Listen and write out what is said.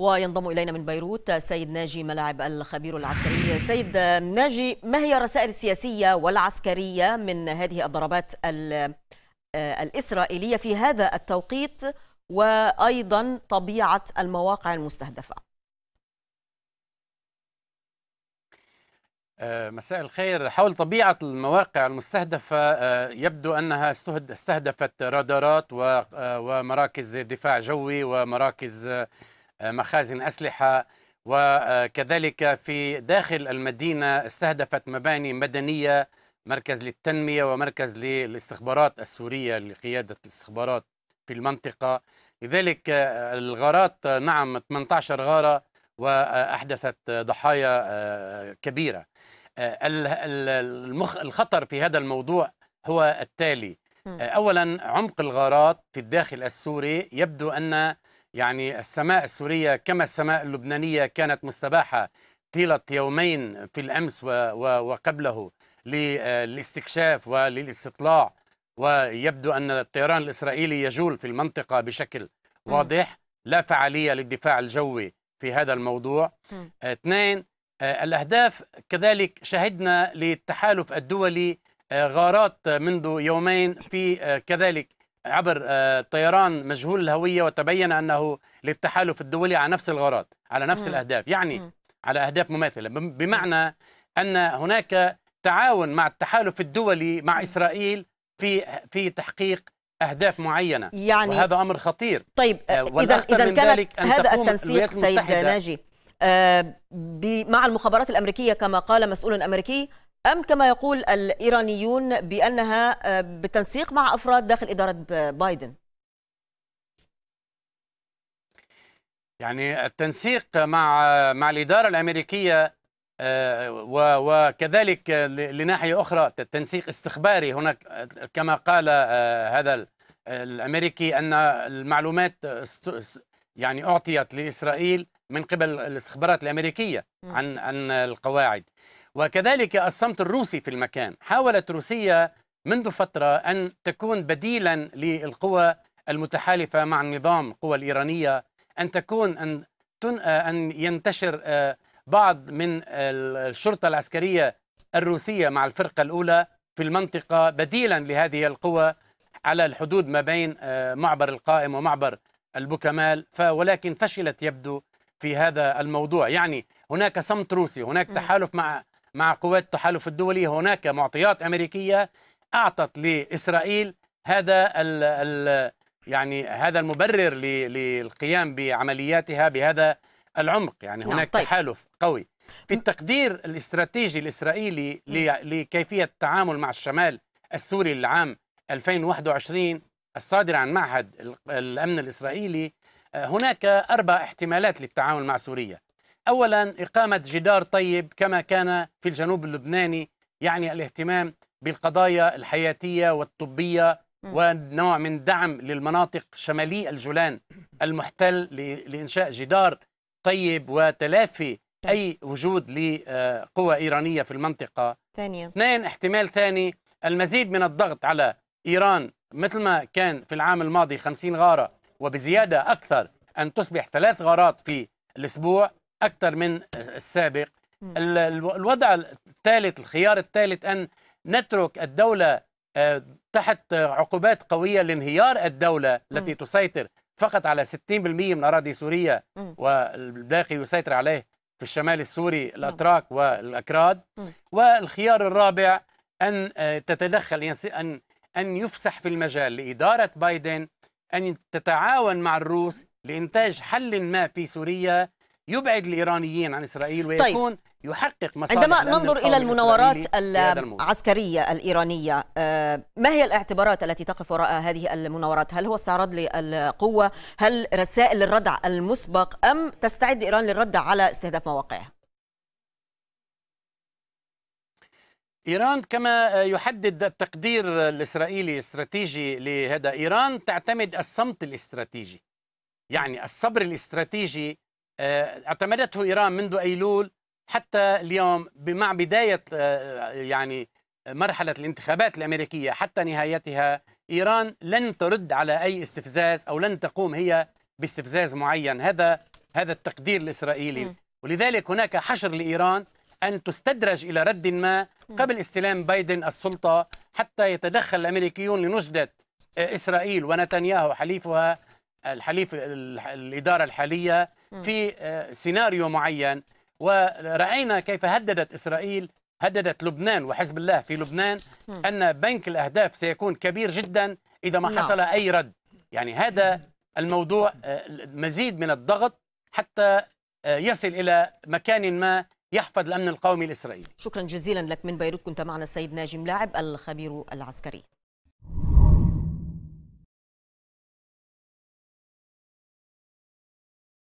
وينضم إلينا من بيروت سيد ناجي ملاعب الخبير العسكري سيد ناجي ما هي الرسائل السياسية والعسكرية من هذه الضربات آه، الإسرائيلية في هذا التوقيت وأيضا طبيعة المواقع المستهدفة آه، مساء الخير حول طبيعة المواقع المستهدفة آه، يبدو أنها استهدفت رادارات ومراكز دفاع جوي ومراكز مخازن أسلحة وكذلك في داخل المدينة استهدفت مباني مدنية مركز للتنمية ومركز للاستخبارات السورية لقيادة الاستخبارات في المنطقة لذلك الغارات نعم 18 غارة وأحدثت ضحايا آه، كبيرة آه، الخطر في هذا الموضوع هو التالي آه، أولا عمق الغارات في الداخل السوري يبدو أن يعني السماء السورية كما السماء اللبنانية كانت مستباحة طيلة يومين في الأمس وقبله للاستكشاف وللاستطلاع ويبدو أن الطيران الإسرائيلي يجول في المنطقة بشكل واضح لا فعالية للدفاع الجوي في هذا الموضوع اثنين الأهداف كذلك شهدنا للتحالف الدولي آه، غارات منذ يومين في آه، كذلك عبر آه، طيران مجهول الهوية وتبين أنه للتحالف الدولي على نفس الغرض على نفس م. الأهداف يعني م. على أهداف مماثلة بمعنى أن هناك تعاون مع التحالف الدولي مع إسرائيل في في تحقيق أهداف معينة يعني وهذا أمر خطير طيب آه، إذا إذا كان هذا التنسيق سيد ناجي آه مع المخابرات الأمريكية كما قال مسؤول أمريكي أم كما يقول الإيرانيون بأنها آه، بالتنسيق مع أفراد داخل إدارة بايدن يعني التنسيق مع مع الإدارة الأمريكية آه، وكذلك لناحية أخرى التنسيق استخباري هناك كما قال آه، هذا الأمريكي أن المعلومات يعني أعطيت لإسرائيل من قبل الاستخبارات الأمريكية عن عن القواعد وكذلك الصمت الروسي في المكان حاولت روسيا منذ فترة أن تكون بديلا للقوى المتحالفة مع النظام القوى الإيرانية أن تكون أن أن ينتشر آه، بعض من الشرطة العسكرية الروسية مع الفرقة الأولى في المنطقة بديلا لهذه القوى على الحدود ما بين آه، معبر القائم ومعبر البوكمال ولكن فشلت يبدو في هذا الموضوع يعني هناك صمت روسي هناك تحالف مع مع قوات التحالف الدولي هناك معطيات أمريكية أعطت لإسرائيل هذا ال الـ يعني هذا المبرر للقيام بعملياتها بهذا العمق يعني نعم، هناك طيب. تحالف قوي في التقدير الاستراتيجي الإسرائيلي لكيفية التعامل مع الشمال السوري للعام 2021 الصادر عن معهد الأمن الإسرائيلي آه، هناك أربع احتمالات للتعامل مع سوريا أولا إقامة جدار طيب كما كان في الجنوب اللبناني يعني الاهتمام بالقضايا الحياتية والطبية ونوع من دعم للمناطق شمالي الجولان المحتل لإنشاء جدار طيب وتلافي طيب. أي وجود لقوى إيرانية في المنطقة ثانيا اثنين احتمال ثاني المزيد من الضغط على إيران مثل ما كان في العام الماضي 50 غارة وبزيادة أكثر أن تصبح ثلاث غارات في الأسبوع اكثر من السابق الوضع الثالث الخيار الثالث ان نترك الدوله آه، تحت عقوبات قويه لانهيار الدوله التي تسيطر فقط على 60% من اراضي سوريا والباقي يسيطر عليه في الشمال السوري الاتراك والاكراد والخيار الرابع ان آه، تتدخل ان ان يفسح في المجال لاداره بايدن ان تتعاون مع الروس لانتاج حل ما في سوريا يبعد الايرانيين عن اسرائيل طيب. ويكون طيب. يحقق مصالح عندما ننظر الى المناورات العسكريه الايرانيه آه، ما هي الاعتبارات التي تقف وراء هذه المناورات هل هو استعراض للقوه هل رسائل الردع المسبق ام تستعد ايران للرد على استهداف مواقعها إيران كما يحدد التقدير الإسرائيلي استراتيجي لهذا إيران تعتمد الصمت الاستراتيجي يعني الصبر الاستراتيجي آه، اعتمدته إيران منذ أيلول حتى اليوم مع بداية آه، يعني مرحلة الانتخابات الأمريكية حتى نهايتها إيران لن ترد على أي استفزاز أو لن تقوم هي باستفزاز معين هذا هذا التقدير الإسرائيلي ولذلك هناك حشر لإيران أن تستدرج إلى رد ما قبل استلام بايدن السلطة حتى يتدخل الأمريكيون لنجدة آه، إسرائيل ونتنياهو حليفها الحليف الإدارة الحالية في آه، سيناريو معين ورأينا كيف هددت إسرائيل هددت لبنان وحزب الله في لبنان أن بنك الأهداف سيكون كبير جدا إذا ما نعم. حصل أي رد يعني هذا الموضوع آه، مزيد من الضغط حتى آه، يصل إلى مكان ما يحفظ الأمن القومي الإسرائيلي شكرا جزيلا لك من بيروت كنت معنا السيد ناجم لاعب الخبير العسكري